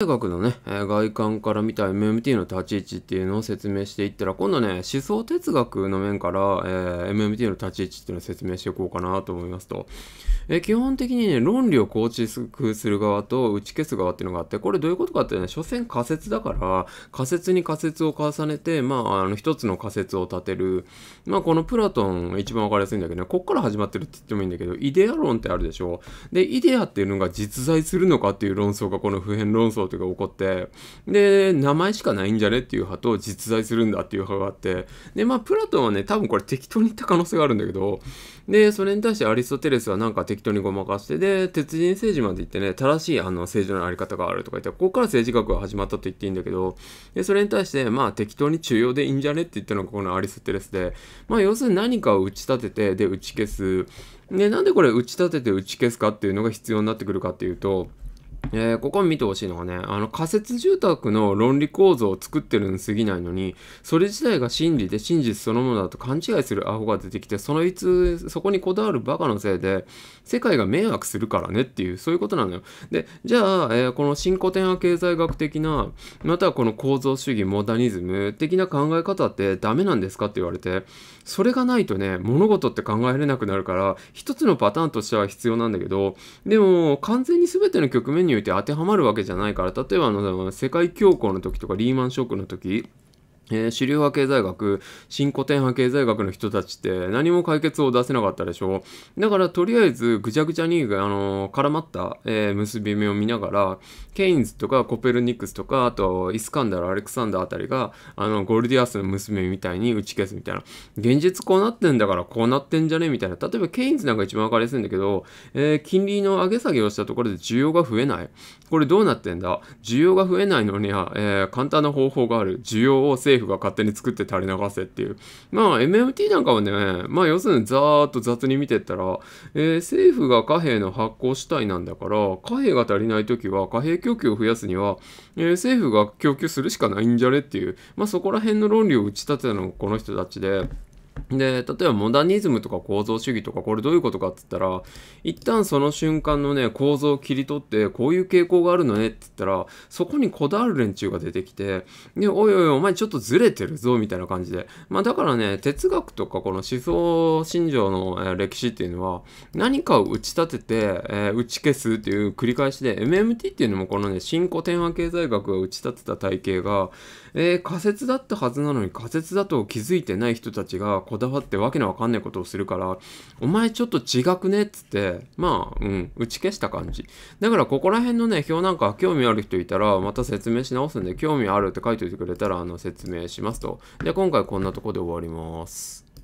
大学のね、外観から見た MMT の立ち位置っていうのを説明していったら、今度ね、思想哲学の面から、えー、MMT の立ち位置っていうのを説明していこうかなと思いますと。えー、基本的にね、論理を構築する側と打ち消す側っていうのがあって、これどういうことかってね、所詮仮説だから、仮説に仮説を重ねて、まあ、あの、一つの仮説を立てる。まあ、このプラトン一番わかりやすいんだけどね、こっから始まってるって言ってもいいんだけど、イデア論ってあるでしょ。で、イデアっていうのが実在するのかっていう論争がこの普遍論争ことが起こって、で、名前しかないんじゃねっていう派と実在するんだっていう派があって、で、まあ、プラトンはね、多分これ適当に言った可能性があるんだけど、で、それに対してアリストテレスはなんか適当にごまかして、で、鉄人政治まで行ってね、正しいあの政治のあり方があるとか言って、ここから政治学が始まったと言っていいんだけど、で、それに対して、まあ、適当に中央でいいんじゃねって言ったのがこのアリストテレスで、まあ、要するに何かを打ち立てて、で、打ち消す。で、なんでこれ打ち立てて打ち消すかっていうのが必要になってくるかっていうと、えー、ここ見てほしいのがね、あの仮設住宅の論理構造を作ってるに過ぎないのに、それ自体が真理で真実そのものだと勘違いするアホが出てきて、そのいつ、そこにこだわるバカのせいで、世界が迷惑するからねっていう、そういうことなのよ。で、じゃあ、えー、この新古典派経済学的な、またはこの構造主義、モダニズム的な考え方ってダメなんですかって言われて、それがないとね、物事って考えれなくなるから、一つのパターンとしては必要なんだけど、でも、完全に全ての局面ににおいて当てはまるわけじゃないから例えばあの世界恐慌の時とかリーマンショックの時えー、主流派経済学、新古典派経済学の人たちって何も解決を出せなかったでしょだからとりあえずぐちゃぐちゃに、あのー、絡まった、えー、結び目を見ながら、ケインズとかコペルニクスとか、あとイスカンダル、アレクサンダーあたりが、あの、ゴールディアスの娘みたいに打ち消すみたいな。現実こうなってんだからこうなってんじゃねみたいな。例えばケインズなんか一番わかりやすいんだけど、え金利の上げ下げをしたところで需要が増えない。これどうなってんだ需要が増えないのには、え簡単な方法がある。需要を政府政府が勝手に作って垂れ流せっていう。まあ MMT なんかはね、まあ要するにざーっと雑に見てったら、えー、政府が貨幣の発行主体なんだから、貨幣が足りないときは貨幣供給を増やすには、えー、政府が供給するしかないんじゃねっていう、まあそこら辺の論理を打ち立てたのがこの人たちで、で、例えばモダニズムとか構造主義とか、これどういうことかって言ったら、一旦その瞬間のね、構造を切り取って、こういう傾向があるのねって言ったら、そこにこだわる連中が出てきて、で、おいおいお前ちょっとずれてるぞ、みたいな感じで。まあだからね、哲学とかこの思想信条の歴史っていうのは、何かを打ち立てて、えー、打ち消すっていう繰り返しで、MMT っていうのもこのね、新古典話経済学が打ち立てた体系が、えー、仮説だったはずなのに仮説だと気づいてない人たちが、こだわってわけのわかんないことをするから、お前ちょっと違くねっつって、まあ、うん、打ち消した感じ。だからここら辺のね、表なんか興味ある人いたら、また説明し直すんで、興味あるって書いておいてくれたら、あの、説明しますと。で、今回こんなとこで終わります。